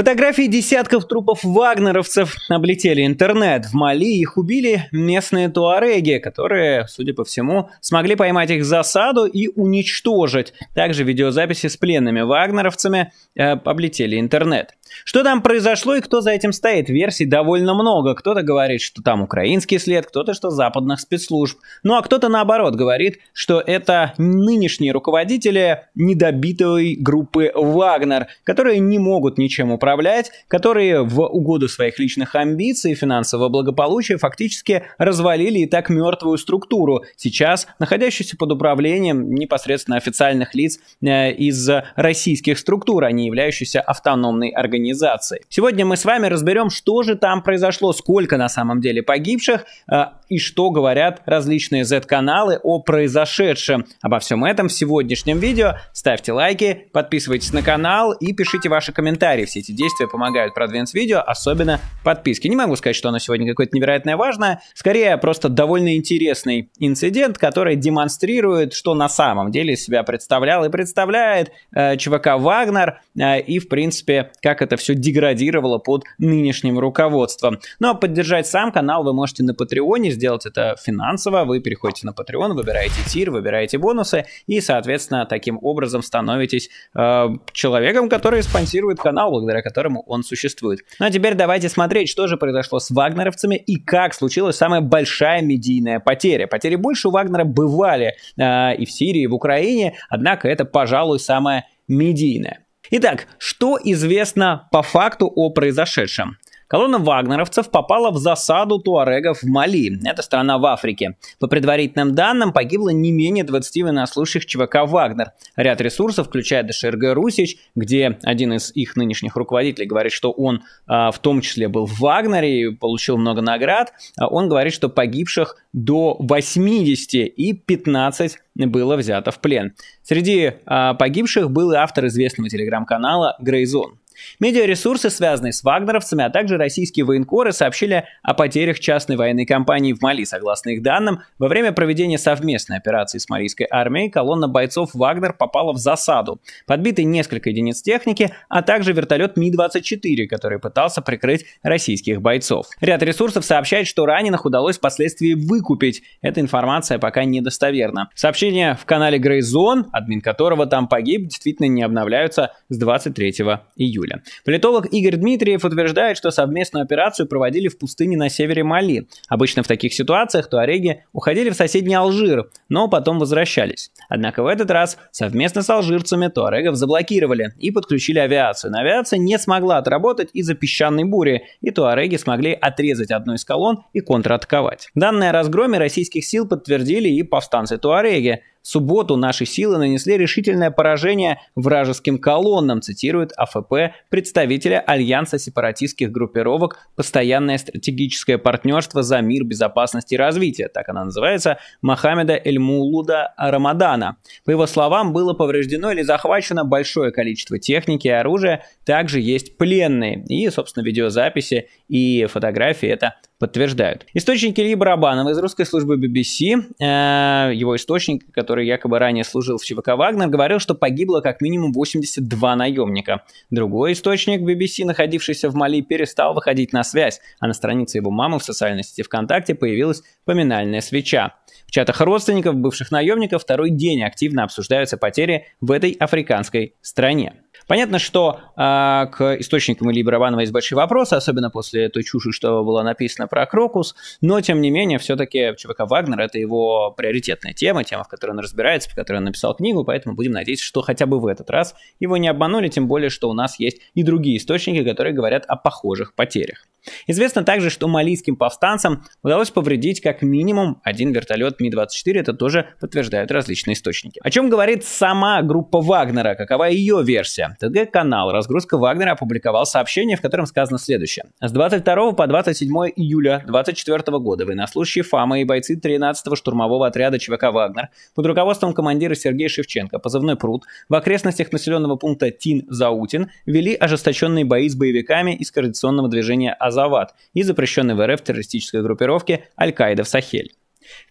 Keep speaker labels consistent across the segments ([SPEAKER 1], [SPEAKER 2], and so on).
[SPEAKER 1] Фотографии десятков трупов вагнеровцев облетели интернет. В Мали их убили местные туареги, которые, судя по всему, смогли поймать их в засаду и уничтожить. Также видеозаписи с пленными вагнеровцами э, облетели интернет. Что там произошло и кто за этим стоит? Версий довольно много. Кто-то говорит, что там украинский след, кто-то, что западных спецслужб. Ну а кто-то наоборот говорит, что это нынешние руководители недобитой группы Вагнер, которые не могут ничем управлять управлять, которые в угоду своих личных амбиций и финансового благополучия фактически развалили и так мертвую структуру, сейчас находящуюся под управлением непосредственно официальных лиц э, из российских структур, а не являющихся автономной организацией. Сегодня мы с вами разберем, что же там произошло, сколько на самом деле погибших э, и что говорят различные Z-каналы о произошедшем. Обо всем этом в сегодняшнем видео. Ставьте лайки, подписывайтесь на канал и пишите ваши комментарии. Все эти действия помогают продвинуть видео, особенно подписки. Не могу сказать, что оно сегодня какое-то невероятное важное, скорее просто довольно интересный инцидент, который демонстрирует, что на самом деле себя представлял и представляет э, ЧВК Вагнер э, и, в принципе, как это все деградировало под нынешним руководством. Но ну, а поддержать сам канал вы можете на Патреоне, сделать это финансово, вы переходите на Patreon, выбираете тир, выбираете бонусы и, соответственно, таким образом становитесь э, человеком, который спонсирует канал, благодаря благодаря которому он существует. Ну а теперь давайте смотреть, что же произошло с вагнеровцами и как случилась самая большая медийная потеря. Потери больше у Вагнера бывали э, и в Сирии, и в Украине, однако это, пожалуй, самая медийная. Итак, что известно по факту о произошедшем? Колонна вагнеровцев попала в засаду туарегов в Мали. Это страна в Африке. По предварительным данным, погибло не менее 20 военнослужащих ЧВК «Вагнер». Ряд ресурсов, включая ДШРГ «Русич», где один из их нынешних руководителей говорит, что он а, в том числе был в «Вагнере» и получил много наград, А он говорит, что погибших до 80 и 15 было взято в плен. Среди а, погибших был и автор известного телеграм-канала «Грейзон». Медиаресурсы, связанные с вагнеровцами, а также российские военкоры сообщили о потерях частной военной компании в Мали. Согласно их данным, во время проведения совместной операции с малийской армией колонна бойцов Вагнер попала в засаду. Подбиты несколько единиц техники, а также вертолет Ми-24, который пытался прикрыть российских бойцов. Ряд ресурсов сообщает, что раненых удалось впоследствии выкупить. Эта информация пока недостоверна. Сообщения в канале Грейзон, админ которого там погиб, действительно не обновляются с 23 июля погибли. Политолог Игорь Дмитриев утверждает, что совместную операцию проводили в пустыне на севере Мали. Обычно в таких ситуациях туареги уходили в соседний Алжир, но потом возвращались. Однако в этот раз совместно с алжирцами туарегов заблокировали и подключили авиацию. Но авиация не смогла отработать из-за песчаной бури, и туареги смогли отрезать одну из колонн и контратаковать. Данные о разгроме российских сил подтвердили и повстанцы туареги. В субботу наши силы нанесли решительное поражение вражеским колоннам, цитирует АФП представителя Альянса сепаратистских группировок «Постоянное стратегическое партнерство за мир, безопасность и развитие», так она называется, Мохаммеда Эльмулуда мулуда Рамадана. По его словам, было повреждено или захвачено большое количество техники и оружия, также есть пленные. И, собственно, видеозаписи и фотографии это подтверждают. Источники Ильи Барабанова из русской службы BBC, э, его источник, который якобы ранее служил в ЧВК «Вагнер», говорил, что погибло как минимум 82 наемника. Другой источник BBC, находившийся в Мали, перестал выходить на связь, а на странице его мамы в социальной сети ВКонтакте появилась поминальная свеча. В чатах родственников бывших наемников второй день активно обсуждаются потери в этой африканской стране. Понятно, что э, к источникам Ильи Барабанова есть большие вопросы, особенно после той чуши, что было написано про Крокус, но, тем не менее, все-таки ЧВК Вагнер — это его приоритетная тема, тема, в которой он разбирается, по которой он написал книгу, поэтому будем надеяться, что хотя бы в этот раз его не обманули, тем более, что у нас есть и другие источники, которые говорят о похожих потерях. Известно также, что малийским повстанцам удалось повредить как минимум один вертолет Ми-24, это тоже подтверждают различные источники. О чем говорит сама группа Вагнера, какова ее версия? ТГ-канал «Разгрузка Вагнера» опубликовал сообщение, в котором сказано следующее. С 22 по 27 июля 2024 года военнослужащие ФАМа и бойцы 13-го штурмового отряда ЧВК «Вагнер» под руководством командира Сергея Шевченко, позывной «Пруд», в окрестностях населенного пункта Тин-Заутин вели ожесточенные бои с боевиками из координационного движения Азават и запрещенной в РФ террористической группировке Аль-Каида в Сахель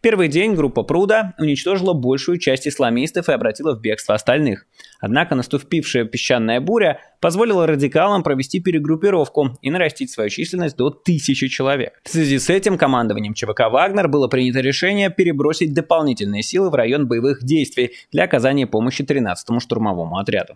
[SPEAKER 1] первый день группа Пруда уничтожила большую часть исламистов и обратила в бегство остальных. Однако наступившая песчаная буря позволила радикалам провести перегруппировку и нарастить свою численность до тысячи человек. В связи с этим командованием ЧВК «Вагнер» было принято решение перебросить дополнительные силы в район боевых действий для оказания помощи 13-му штурмовому отряду.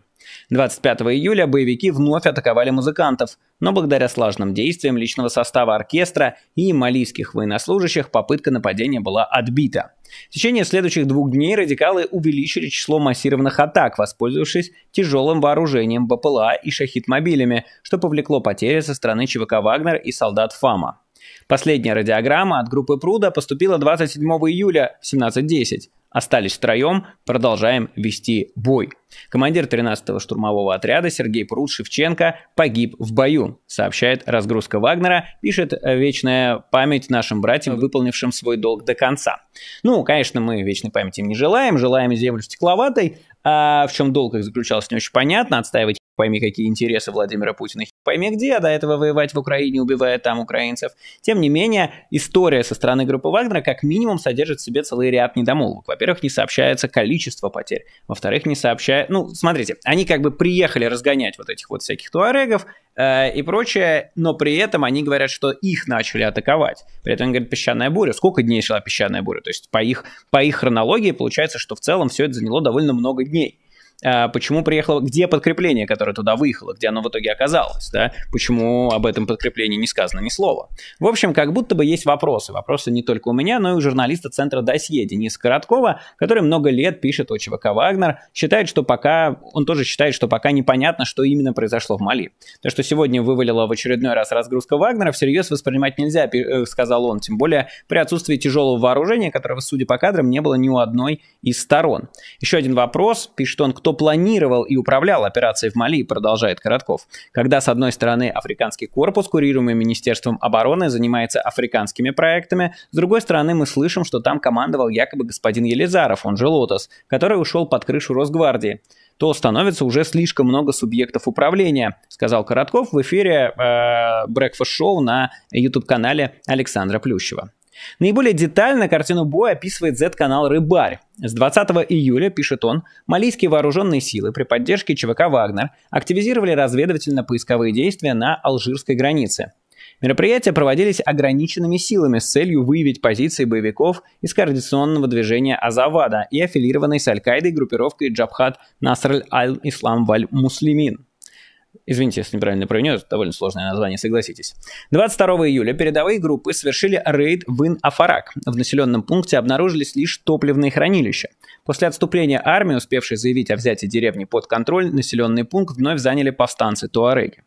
[SPEAKER 1] 25 июля боевики вновь атаковали музыкантов, но благодаря слаженным действиям личного состава оркестра и малийских военнослужащих попытка нападения была отбита. В течение следующих двух дней радикалы увеличили число массированных атак, воспользовавшись тяжелым вооружением БПЛА и шахид-мобилями, что повлекло потери со стороны ЧВК «Вагнер» и солдат «Фама». Последняя радиограмма от группы Пруда поступила 27 июля в 17.10 остались втроем, продолжаем вести бой. Командир 13-го штурмового отряда Сергей Прут Шевченко погиб в бою, сообщает разгрузка Вагнера, пишет э, вечная память нашим братьям, выполнившим свой долг до конца. Ну, конечно, мы вечной памяти им не желаем, желаем землю стекловатой, а в чем долг их заключался не очень понятно, отстаивать Пойми, какие интересы Владимира Путина. Пойми, где до этого воевать в Украине, убивая там украинцев. Тем не менее, история со стороны группы Вагнера как минимум содержит в себе целый ряд недомолвок. Во-первых, не сообщается количество потерь. Во-вторых, не сообщает... Ну, смотрите, они как бы приехали разгонять вот этих вот всяких туарегов э, и прочее, но при этом они говорят, что их начали атаковать. При этом они говорят, песчаная буря. Сколько дней шла песчаная буря? То есть по их, по их хронологии получается, что в целом все это заняло довольно много дней. А почему приехало, где подкрепление, которое туда выехало, где оно в итоге оказалось, да, почему об этом подкреплении не сказано ни слова. В общем, как будто бы есть вопросы. Вопросы не только у меня, но и у журналиста Центра Досье Дениса Короткова, который много лет пишет о ЧВК Вагнер, считает, что пока, он тоже считает, что пока непонятно, что именно произошло в Мали. То, что сегодня вывалило в очередной раз разгрузка Вагнера, всерьез воспринимать нельзя, э, сказал он, тем более при отсутствии тяжелого вооружения, которого, судя по кадрам, не было ни у одной из сторон. Еще один вопрос, пишет он, кто планировал и управлял операцией в Мали, продолжает Коротков. Когда, с одной стороны, африканский корпус, курируемый Министерством обороны, занимается африканскими проектами, с другой стороны, мы слышим, что там командовал якобы господин Елизаров, он же Лотос, который ушел под крышу Росгвардии то становится уже слишком много субъектов управления, сказал Коротков в эфире э, Breakfast Show на YouTube-канале Александра Плющева. Наиболее детально картину боя описывает Z-канал «Рыбарь». С 20 июля, пишет он, малийские вооруженные силы при поддержке ЧВК «Вагнер» активизировали разведывательно-поисковые действия на алжирской границе. Мероприятия проводились ограниченными силами с целью выявить позиции боевиков из координационного движения Азавада и аффилированной с Аль-Каидой группировкой Джабхат Наср аль-Ислам валь-Муслимин. Извините, если неправильно произнес, довольно сложное название, согласитесь. 22 июля передовые группы совершили рейд в Ин-Афарак. В населенном пункте обнаружились лишь топливные хранилища. После отступления армии, успевшей заявить о взятии деревни под контроль, населенный пункт вновь заняли повстанцы Туареги.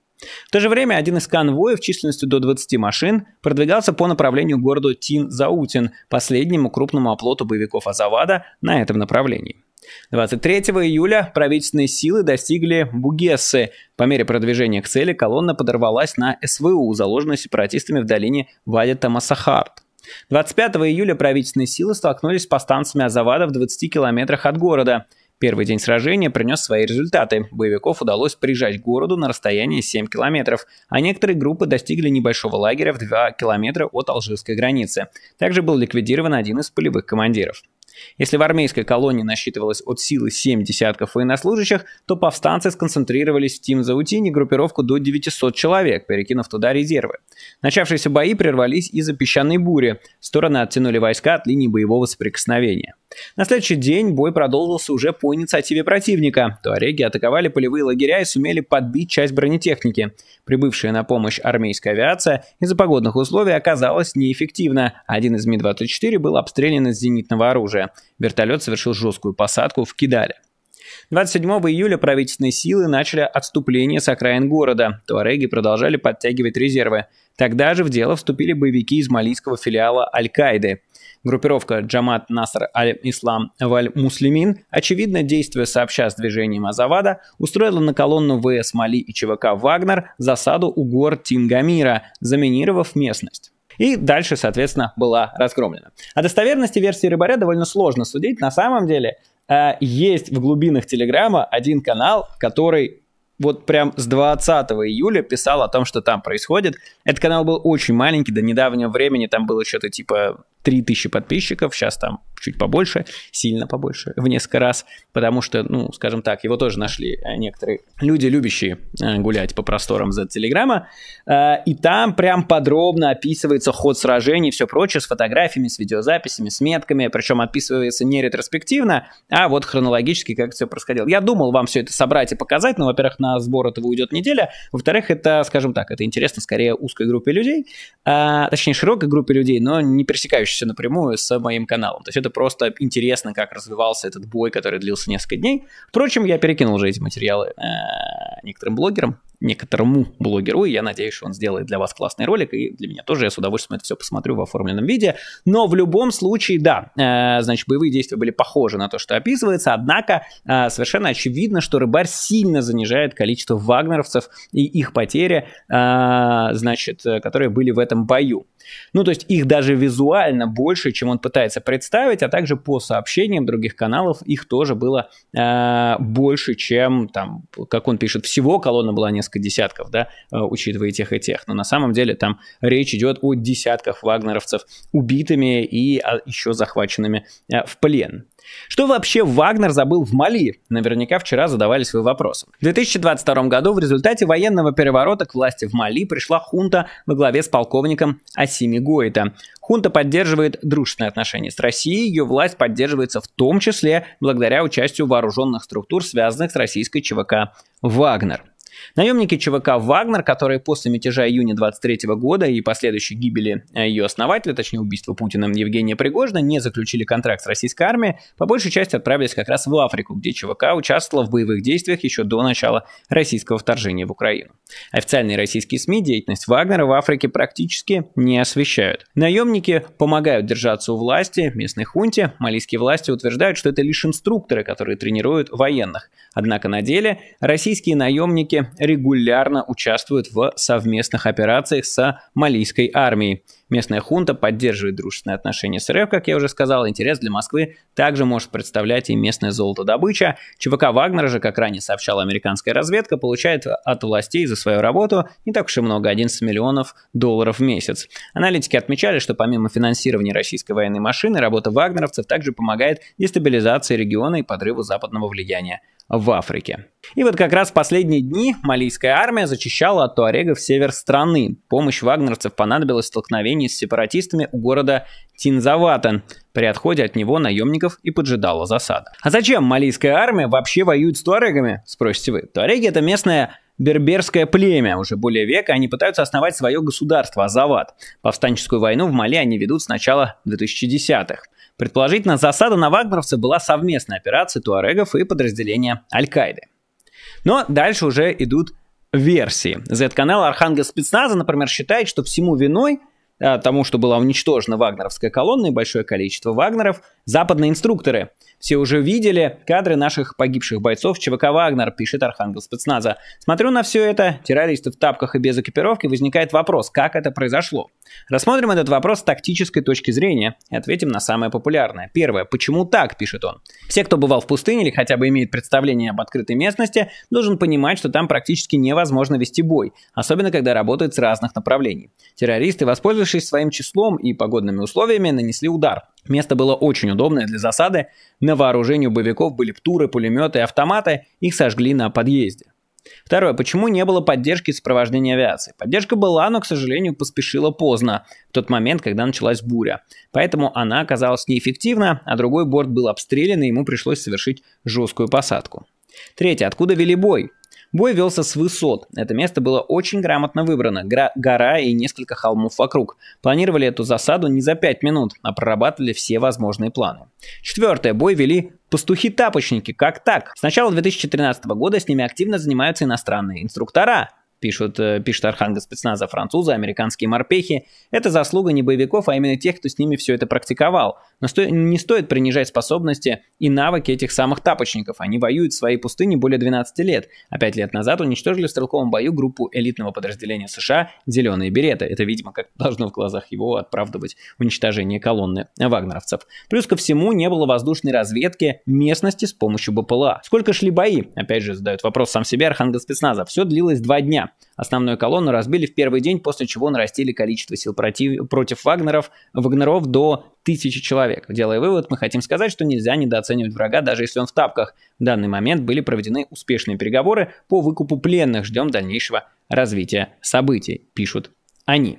[SPEAKER 1] В то же время один из конвоев численностью до 20 машин продвигался по направлению к городу Тин-Заутин, последнему крупному оплоту боевиков Азавада на этом направлении. 23 июля правительственные силы достигли Бугессы. По мере продвижения к цели колонна подорвалась на СВУ, заложенную сепаратистами в долине вадя Масахарт. 25 июля правительственные силы столкнулись с повстанцами Азавада в 20 километрах от города. Первый день сражения принес свои результаты. Боевиков удалось прижать к городу на расстоянии 7 километров, а некоторые группы достигли небольшого лагеря в 2 километра от алжирской границы. Также был ликвидирован один из полевых командиров. Если в армейской колонии насчитывалось от силы 7 десятков военнослужащих, то повстанцы сконцентрировались в Тим-Заутине группировку до 900 человек, перекинув туда резервы. Начавшиеся бои прервались из-за песчаной бури, стороны оттянули войска от линии боевого соприкосновения. На следующий день бой продолжился уже по инициативе противника. Туареги атаковали полевые лагеря и сумели подбить часть бронетехники. Прибывшая на помощь армейская авиация из-за погодных условий оказалась неэффективна. Один из Ми-24 был обстрелян из зенитного оружия. Вертолет совершил жесткую посадку в Кидале. 27 июля правительственные силы начали отступление с окраин города. Туареги продолжали подтягивать резервы. Тогда же в дело вступили боевики из малийского филиала Аль-Каиды. Группировка Джамат Наср Аль-Ислам Валь-Муслимин, очевидно, действуя сообща с движением Азавада, устроила на колонну ВС Мали и ЧВК «Вагнер» засаду у гор Тингамира, заминировав местность и дальше, соответственно, была разгромлена. О а достоверности версии рыбаря довольно сложно судить. На самом деле э, есть в глубинах Телеграма один канал, который вот прям с 20 июля писал о том, что там происходит. Этот канал был очень маленький, до недавнего времени там было что-то типа 3000 подписчиков, сейчас там чуть побольше, сильно побольше, в несколько раз, потому что, ну, скажем так, его тоже нашли э, некоторые люди, любящие э, гулять по просторам Z-телеграма, э, и там прям подробно описывается ход сражений и все прочее с фотографиями, с видеозаписями, с метками, причем описывается не ретроспективно, а вот хронологически, как все происходило. Я думал вам все это собрать и показать, но, во-первых, на сбор этого уйдет неделя, во-вторых, это, скажем так, это интересно скорее узкой группе людей, точнее, широкой группе людей, но не пересекающейся связавшийся напрямую с моим каналом. То есть это просто интересно, как развивался этот бой, который длился несколько дней. Впрочем, я перекинул уже эти материалы э, некоторым блогерам, некоторому блогеру, и я надеюсь, что он сделает для вас классный ролик, и для меня тоже, я с удовольствием это все посмотрю в оформленном виде, но в любом случае, да, э, значит, боевые действия были похожи на то, что описывается, однако э, совершенно очевидно, что рыбарь сильно занижает количество вагнеровцев и их потери, э, значит, э, которые были в этом бою. Ну, то есть их даже визуально больше, чем он пытается представить, а также по сообщениям других каналов их тоже было э, больше, чем, там, как он пишет, всего колонна была не несколько десятков, да, э, учитывая тех и тех. Но на самом деле там речь идет о десятках вагнеровцев убитыми и а, еще захваченными э, в плен. Что вообще Вагнер забыл в Мали? Наверняка вчера задавались вы вопросом. В 2022 году в результате военного переворота к власти в Мали пришла хунта во главе с полковником Асими Гоита. Хунта поддерживает дружественные отношения с Россией, ее власть поддерживается в том числе благодаря участию вооруженных структур, связанных с российской ЧВК «Вагнер». Наемники ЧВК «Вагнер», которые после мятежа июня 23 года и последующей гибели э, ее основателя, точнее убийства Путиным Евгения Пригожина, не заключили контракт с российской армией, по большей части отправились как раз в Африку, где ЧВК участвовала в боевых действиях еще до начала российского вторжения в Украину. Официальные российские СМИ деятельность Вагнера в Африке практически не освещают. Наемники помогают держаться у власти, местной хунте. Малийские власти утверждают, что это лишь инструкторы, которые тренируют военных. Однако на деле российские наемники регулярно участвует в совместных операциях с малийской армией. Местная хунта поддерживает дружественные отношения с РФ, как я уже сказал. Интерес для Москвы также может представлять и местная золотодобыча. ЧВК Вагнера же, как ранее сообщала американская разведка, получает от властей за свою работу не так уж и много, 11 миллионов долларов в месяц. Аналитики отмечали, что помимо финансирования российской военной машины, работа вагнеровцев также помогает дестабилизации региона и подрыву западного влияния в Африке. И вот как раз в последние дни малийская армия зачищала от туарегов север страны. Помощь вагнерцев понадобилась в столкновении с сепаратистами у города Тинзаватен. При отходе от него наемников и поджидала засада. А зачем малийская армия вообще воюет с туарегами, спросите вы. Туареги это местная берберское племя. Уже более века они пытаются основать свое государство – Азават. Повстанческую войну в Мали они ведут с начала 2010-х. Предположительно, засада на вагнеровцев была совместной операцией туарегов и подразделения Аль-Каиды. Но дальше уже идут версии. Z-канал Архангел спецназа, например, считает, что всему виной э, тому, что была уничтожена вагнеровская колонна и большое количество вагнеров, западные инструкторы – все уже видели кадры наших погибших бойцов ЧВК «Вагнер», пишет архангел спецназа. Смотрю на все это, террористы в тапках и без экипировки, возникает вопрос, как это произошло? Рассмотрим этот вопрос с тактической точки зрения и ответим на самое популярное. Первое. Почему так, пишет он. Все, кто бывал в пустыне или хотя бы имеет представление об открытой местности, должен понимать, что там практически невозможно вести бой, особенно когда работают с разных направлений. Террористы, воспользовавшись своим числом и погодными условиями, нанесли удар. Место было очень удобное для засады, на вооружении у боевиков были птуры, пулеметы и автоматы, их сожгли на подъезде. Второе. Почему не было поддержки и сопровождения авиации? Поддержка была, но, к сожалению, поспешила поздно, в тот момент, когда началась буря. Поэтому она оказалась неэффективна, а другой борт был обстрелян, и ему пришлось совершить жесткую посадку. Третье. Откуда вели бой? Бой велся с высот. Это место было очень грамотно выбрано. Гра гора и несколько холмов вокруг. Планировали эту засаду не за 5 минут, а прорабатывали все возможные планы. Четвертое. Бой вели пастухи-тапочники. Как так? С начала 2013 года с ними активно занимаются иностранные инструктора пишут, э, пишет Архангел спецназа французы, американские морпехи. Это заслуга не боевиков, а именно тех, кто с ними все это практиковал. Но сто... не стоит принижать способности и навыки этих самых тапочников. Они воюют в своей пустыне более 12 лет, а 5 лет назад уничтожили в стрелковом бою группу элитного подразделения США «Зеленые береты». Это, видимо, как должно в глазах его оправдывать уничтожение колонны вагнеровцев. Плюс ко всему, не было воздушной разведки местности с помощью БПЛА. Сколько шли бои? Опять же, задают вопрос сам себе Архангел спецназа. Все длилось два дня. Основную колонну разбили в первый день, после чего нарастили количество сил против, против вагнеров, вагнеров до тысячи человек. Делая вывод, мы хотим сказать, что нельзя недооценивать врага, даже если он в тапках. В данный момент были проведены успешные переговоры по выкупу пленных, ждем дальнейшего развития событий, пишут они.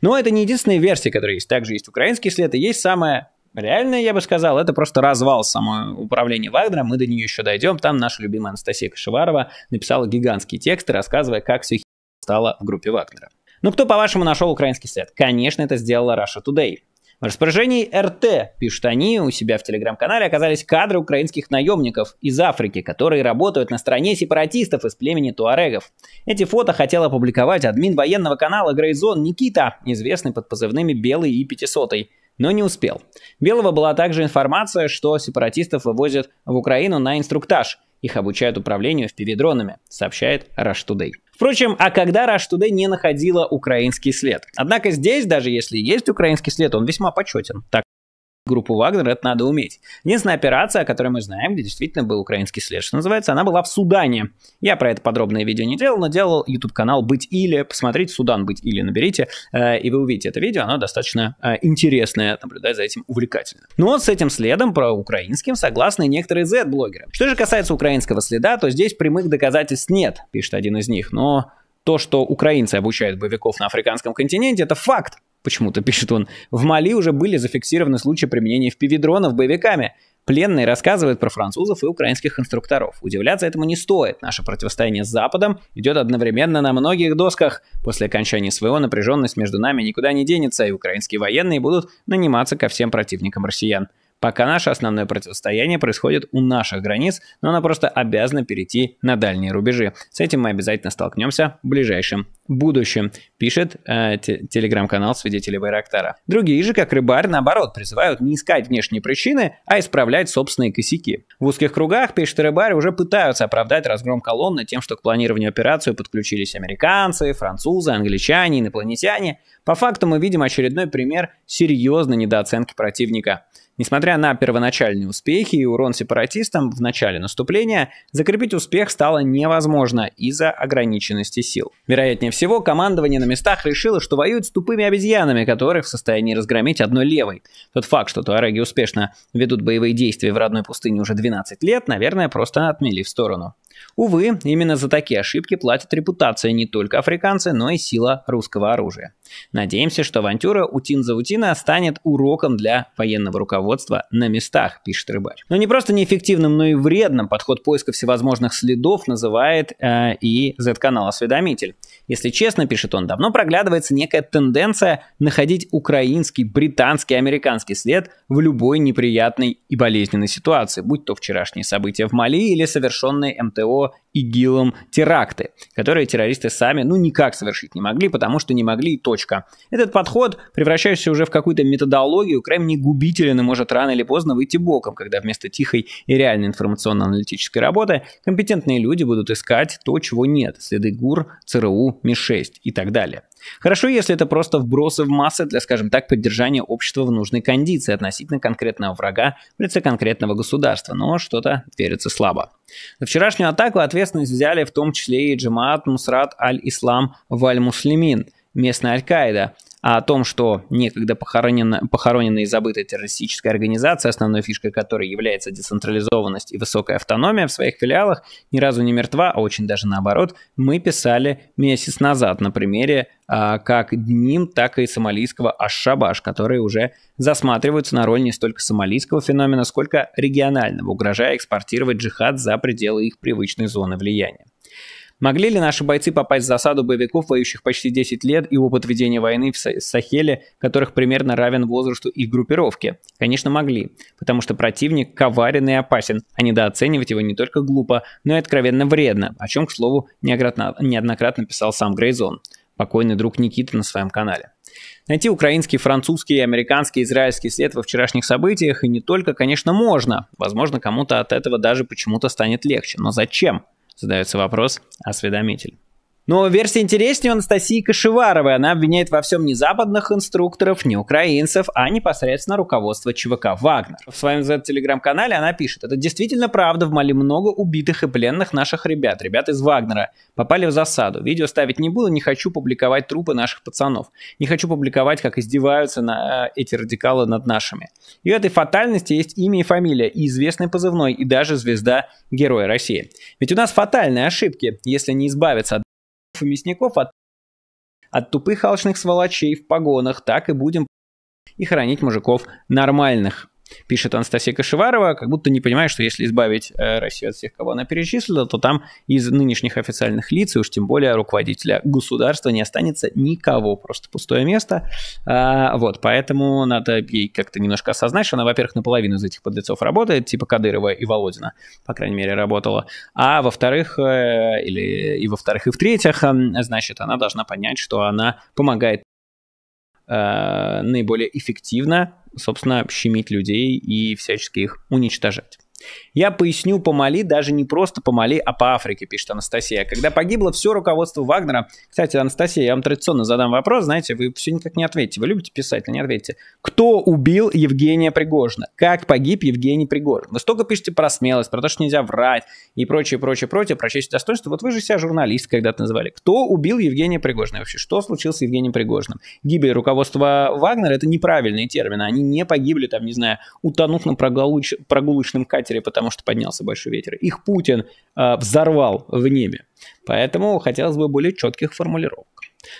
[SPEAKER 1] Но это не единственная версия, которая есть. Также есть украинский след и есть самая Реально, я бы сказал, это просто развал самого управления Вагнера, мы до нее еще дойдем. Там наша любимая Анастасия Кашеварова написала гигантские тексты, рассказывая, как все стало в группе Вагнера. Ну кто, по-вашему, нашел украинский след? Конечно, это сделала Russia Today. В распоряжении РТ, пишут они у себя в телеграм-канале, оказались кадры украинских наемников из Африки, которые работают на стороне сепаратистов из племени туарегов. Эти фото хотел опубликовать админ военного канала Грейзон Никита, известный под позывными «Белый» и «500» но не успел. Белого была также информация, что сепаратистов вывозят в Украину на инструктаж. Их обучают управлению FPV-дронами, сообщает Rush Today. Впрочем, а когда Rush Today не находила украинский след? Однако здесь, даже если есть украинский след, он весьма почетен. Так группу Вагнера, это надо уметь. Единственная операция, о которой мы знаем, где действительно был украинский след, что называется, она была в Судане. Я про это подробное видео не делал, но делал YouTube-канал «Быть или». Посмотрите «Судан быть или» наберите, э, и вы увидите это видео, оно достаточно э, интересное, наблюдать за этим увлекательно. Но с этим следом про украинским согласны некоторые Z-блогеры. Что же касается украинского следа, то здесь прямых доказательств нет, пишет один из них, но то, что украинцы обучают боевиков на африканском континенте, это факт почему-то пишет он, в Мали уже были зафиксированы случаи применения впивидронов боевиками. Пленные рассказывают про французов и украинских инструкторов. Удивляться этому не стоит. Наше противостояние с Западом идет одновременно на многих досках. После окончания своего напряженность между нами никуда не денется, и украинские военные будут наниматься ко всем противникам россиян. Пока наше основное противостояние происходит у наших границ, но она просто обязана перейти на дальние рубежи. С этим мы обязательно столкнемся в ближайшем будущем, пишет э, телеграм-канал Свидетели Байрактара. Другие же, как рыбарь, наоборот, призывают не искать внешние причины, а исправлять собственные косяки. В узких кругах, пишет рыбарь, уже пытаются оправдать разгром колонны тем, что к планированию операции подключились американцы, французы, англичане, инопланетяне. По факту мы видим очередной пример серьезной недооценки противника. Несмотря на первоначальные успехи и урон сепаратистам в начале наступления, закрепить успех стало невозможно из-за ограниченности сил. Вероятнее всего, командование на местах решило, что воюют с тупыми обезьянами, которых в состоянии разгромить одной левой. Тот факт, что туареги успешно ведут боевые действия в родной пустыне уже 12 лет, наверное, просто отмели в сторону. Увы, именно за такие ошибки платят репутация не только африканцы, но и сила русского оружия. Надеемся, что авантюра Утин-Заутина за станет уроком для военного руководства на местах, пишет рыбарь. Но не просто неэффективным, но и вредным подход поиска всевозможных следов называет э, и Z-канал «Осведомитель». Если честно, пишет он, давно проглядывается некая тенденция находить украинский, британский, американский след в любой неприятной и болезненной ситуации, будь то вчерашние события в Мали или совершенные МТО ПВО ИГИЛом теракты, которые террористы сами ну никак совершить не могли, потому что не могли и точка. Этот подход, превращающийся уже в какую-то методологию, крайне губителен и может рано или поздно выйти боком, когда вместо тихой и реальной информационно-аналитической работы компетентные люди будут искать то, чего нет, следы ГУР, ЦРУ, МИ-6 и так далее. Хорошо, если это просто вбросы в массы для, скажем так, поддержания общества в нужной кондиции относительно конкретного врага в лице конкретного государства, но что-то верится слабо. За вчерашнюю атаку ответственность взяли в том числе и Джамаат Мусрат Аль-Ислам Валь-Муслимин, местная Аль-Каида, а о том, что некогда похороненная похоронена и забытая террористическая организация, основной фишкой которой является децентрализованность и высокая автономия в своих филиалах, ни разу не мертва, а очень даже наоборот, мы писали месяц назад на примере а, как ДНИМ, так и сомалийского Ашшабаш, которые уже засматриваются на роль не столько сомалийского феномена, сколько регионального, угрожая экспортировать джихад за пределы их привычной зоны влияния. Могли ли наши бойцы попасть в засаду боевиков, воюющих почти 10 лет, и опыт ведения войны в Сахеле, которых примерно равен возрасту их группировки? Конечно, могли, потому что противник коварен и опасен, а недооценивать его не только глупо, но и откровенно вредно, о чем, к слову, неоднократно писал сам Грейзон, покойный друг Никиты на своем канале. Найти украинский, французский, американский, израильский след во вчерашних событиях и не только, конечно, можно. Возможно, кому-то от этого даже почему-то станет легче. Но зачем? задается вопрос «Осведомитель». Но версия интереснее у Анастасии Кашеваровой. Она обвиняет во всем не западных инструкторов, не украинцев, а непосредственно руководство ЧВК «Вагнер». В своем Z-телеграм-канале она пишет, это действительно правда, в Мали много убитых и пленных наших ребят, ребят из «Вагнера». Попали в засаду. Видео ставить не буду, не хочу публиковать трупы наших пацанов. Не хочу публиковать, как издеваются на э, эти радикалы над нашими. И у этой фатальности есть имя и фамилия, и известный позывной, и даже звезда Героя России. Ведь у нас фатальные ошибки, если не избавиться от и мясников от, от тупых алчных сволочей в погонах, так и будем и хранить мужиков нормальных пишет Анастасия Кашеварова, как будто не понимает, что если избавить э, Россию от всех, кого она перечислила, то там из нынешних официальных лиц, и уж тем более руководителя государства, не останется никого, просто пустое место. А, вот, поэтому надо ей как-то немножко осознать, что она, во-первых, наполовину из этих подлецов работает, типа Кадырова и Володина, по крайней мере, работала, а во-вторых, э, или и во-вторых, и в-третьих, значит, она должна понять, что она помогает э, наиболее эффективно собственно, щемить людей и всячески их уничтожать. Я поясню по Мали, даже не просто по Мали, а по Африке, пишет Анастасия. Когда погибло все руководство Вагнера... Кстати, Анастасия, я вам традиционно задам вопрос, знаете, вы все никак не ответите. Вы любите писать, но не ответите. Кто убил Евгения Пригожина? Как погиб Евгений Пригожин? Вы столько пишете про смелость, про то, что нельзя врать и прочее, прочее, прочее, про честь и достоинство. Вот вы же себя журналист когда-то называли. Кто убил Евгения Пригожина? И вообще, что случилось с Евгением Пригожиным? Гибель руководства Вагнера — это неправильные термины. Они не погибли, там, не знаю, утонув на прогулочном кате кратере, потому что поднялся большой ветер. Их Путин э, взорвал в небе. Поэтому хотелось бы более четких формулировок.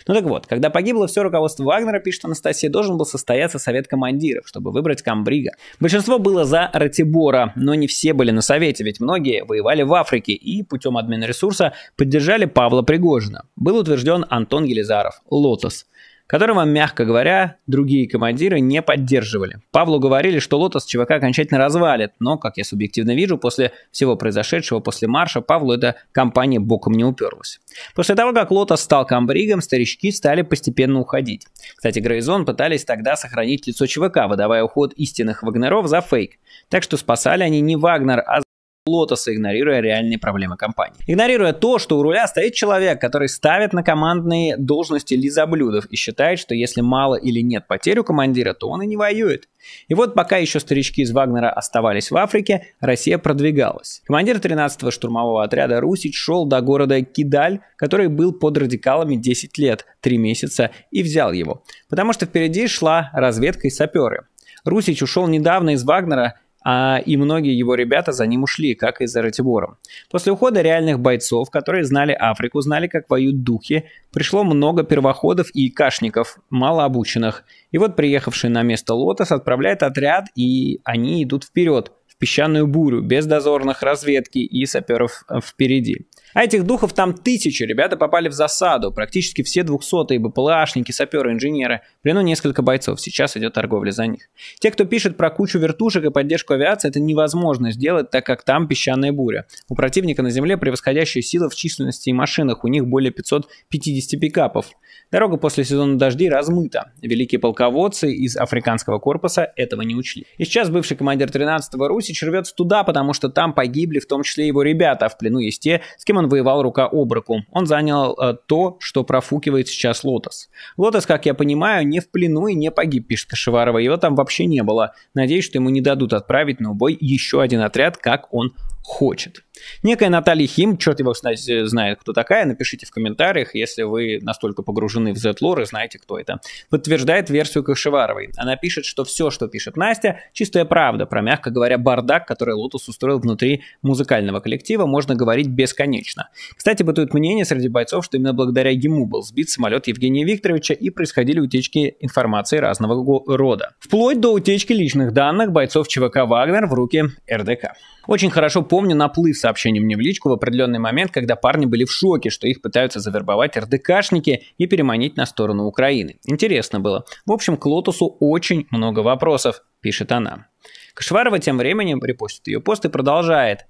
[SPEAKER 1] Ну так вот, когда погибло все руководство Вагнера, пишет Анастасия, должен был состояться совет командиров, чтобы выбрать комбрига. Большинство было за Ратибора, но не все были на совете, ведь многие воевали в Африке и путем админа ресурса поддержали Павла Пригожина. Был утвержден Антон Елизаров, «Лотос» которого, мягко говоря, другие командиры не поддерживали. Павлу говорили, что «Лотос» ЧВК окончательно развалит, но, как я субъективно вижу, после всего произошедшего после марша Павлу эта компания боком не уперлась. После того, как «Лотос» стал камбригом, старички стали постепенно уходить. Кстати, Грейзон пытались тогда сохранить лицо ЧВК, выдавая уход истинных вагнеров за фейк. Так что спасали они не Вагнер, а лотоса, игнорируя реальные проблемы компании. Игнорируя то, что у руля стоит человек, который ставит на командные должности лизоблюдов и считает, что если мало или нет потерь у командира, то он и не воюет. И вот пока еще старички из Вагнера оставались в Африке, Россия продвигалась. Командир 13-го штурмового отряда Русич шел до города Кидаль, который был под радикалами 10 лет, 3 месяца, и взял его. Потому что впереди шла разведка и саперы. Русич ушел недавно из Вагнера а, и многие его ребята за ним ушли, как и за Ратибором. После ухода реальных бойцов, которые знали Африку, знали, как воюют духи, пришло много первоходов и кашников, малообученных. И вот приехавший на место Лотос отправляет отряд, и они идут вперед, в песчаную бурю, без дозорных разведки и саперов э, впереди. А этих духов там тысячи. Ребята попали в засаду. Практически все 200 двухсотые БПЛАшники, саперы, инженеры. плену несколько бойцов. Сейчас идет торговля за них. Те, кто пишет про кучу вертушек и поддержку авиации, это невозможно сделать, так как там песчаная буря. У противника на земле превосходящая сила в численности и машинах. У них более 550 пикапов. Дорога после сезона дождей размыта. Великие полководцы из африканского корпуса этого не учли. И сейчас бывший командир 13-го Русич рвется туда, потому что там погибли в том числе его ребята, а в плену есть те, с кем он воевал рука об руку. Он занял э, то, что профукивает сейчас Лотос. Лотос, как я понимаю, не в плену и не погиб, пишет Кашеварова. Его там вообще не было. Надеюсь, что ему не дадут отправить на убой еще один отряд, как он хочет. Некая Наталья Хим, черт его знает, кто такая, напишите в комментариях, если вы настолько погружены в Z-лор и знаете, кто это. Подтверждает версию Кашеваровой. Она пишет, что все, что пишет Настя, чистая правда про, мягко говоря, бардак, который Лотус устроил внутри музыкального коллектива, можно говорить бесконечно. Кстати, бытует мнение среди бойцов, что именно благодаря ему был сбит самолет Евгения Викторовича и происходили утечки информации разного рода. Вплоть до утечки личных данных бойцов ЧВК «Вагнер» в руки РДК. Очень хорошо помню наплыв сообщение мне в личку в определенный момент, когда парни были в шоке, что их пытаются завербовать РДКшники и переманить на сторону Украины. Интересно было. В общем, к Лотусу очень много вопросов, пишет она. Кашварова тем временем репостит ее пост и продолжает.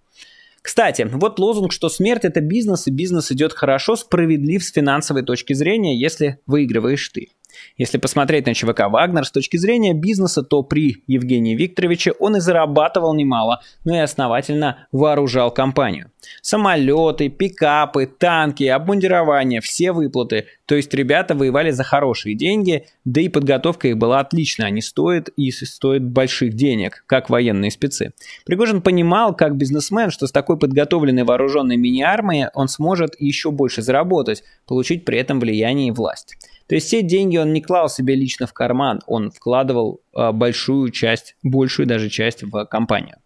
[SPEAKER 1] Кстати, вот лозунг, что смерть это бизнес, и бизнес идет хорошо, справедлив с финансовой точки зрения, если выигрываешь ты. Если посмотреть на ЧВК «Вагнер» с точки зрения бизнеса, то при Евгении Викторовиче он и зарабатывал немало, но и основательно вооружал компанию. Самолеты, пикапы, танки, обмундирование, все выплаты. То есть ребята воевали за хорошие деньги, да и подготовка их была отличная. Они стоят и стоят больших денег, как военные спецы. Пригожин понимал, как бизнесмен, что с такой подготовленной вооруженной мини-армией он сможет еще больше заработать, получить при этом влияние и власть. То есть все деньги он не клал себе лично в карман, он вкладывал а, большую часть, большую даже часть в компанию.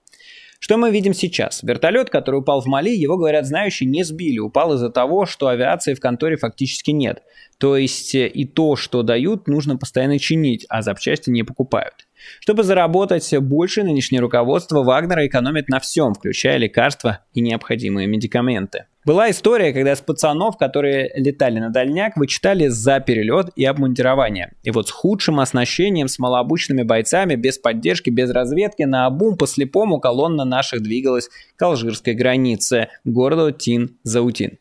[SPEAKER 1] Что мы видим сейчас? Вертолет, который упал в Мали, его, говорят, знающие не сбили. Упал из-за того, что авиации в конторе фактически нет. То есть э, и то, что дают, нужно постоянно чинить, а запчасти не покупают. Чтобы заработать больше, нынешнее руководство Вагнера экономит на всем, включая лекарства и необходимые медикаменты. Была история, когда с пацанов, которые летали на дальняк, вычитали за перелет и обмундирование. И вот с худшим оснащением, с малообученными бойцами, без поддержки, без разведки, на обум по слепому колонна наших двигалась к алжирской границе, города Тин-Заутин.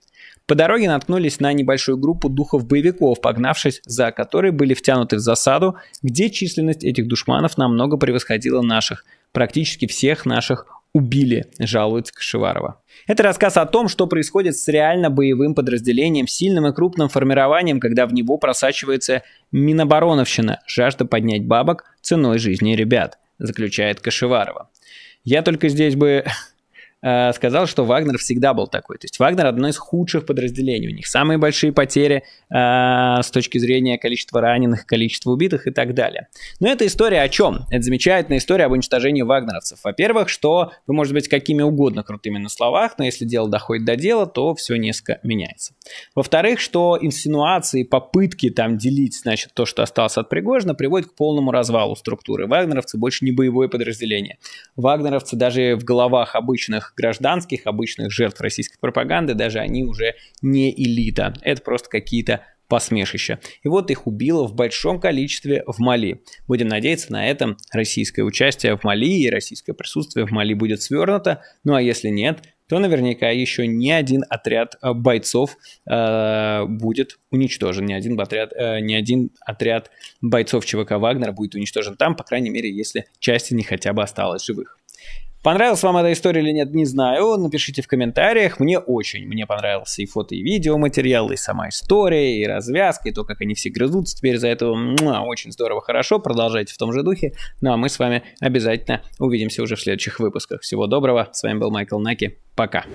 [SPEAKER 1] По дороге наткнулись на небольшую группу духов-боевиков, погнавшись за которой были втянуты в засаду, где численность этих душманов намного превосходила наших, практически всех наших убили, жалуется Кашеварова. Это рассказ о том, что происходит с реально боевым подразделением, сильным и крупным формированием, когда в него просачивается Минобороновщина, жажда поднять бабок ценой жизни ребят, заключает Кашеварова. Я только здесь бы Э, сказал, что Вагнер всегда был такой. То есть Вагнер одно из худших подразделений. У них самые большие потери э, с точки зрения количества раненых, количества убитых и так далее. Но эта история о чем? Это замечательная история об уничтожении вагнеровцев. Во-первых, что вы, можете быть, какими угодно крутыми на словах, но если дело доходит до дела, то все несколько меняется. Во-вторых, что инсинуации, попытки там делить, значит, то, что осталось от Пригожина, приводит к полному развалу структуры. Вагнеровцы больше не боевое подразделение. Вагнеровцы даже в головах обычных гражданских, обычных жертв российской пропаганды, даже они уже не элита. Это просто какие-то посмешища. И вот их убило в большом количестве в Мали. Будем надеяться, на этом российское участие в Мали и российское присутствие в Мали будет свернуто. Ну а если нет, то наверняка еще ни один отряд э, бойцов э, будет уничтожен, ни один отряд, э, ни один отряд бойцов ЧВК Вагнера будет уничтожен там, по крайней мере, если части не хотя бы осталось живых. Понравилась вам эта история или нет, не знаю. Напишите в комментариях. Мне очень. Мне понравился и фото, и видеоматериал, и сама история, и развязка, и то, как они все грызутся теперь за этого. очень здорово, хорошо. Продолжайте в том же духе. Ну а мы с вами обязательно увидимся уже в следующих выпусках. Всего доброго. С вами был Майкл Наки. Пока.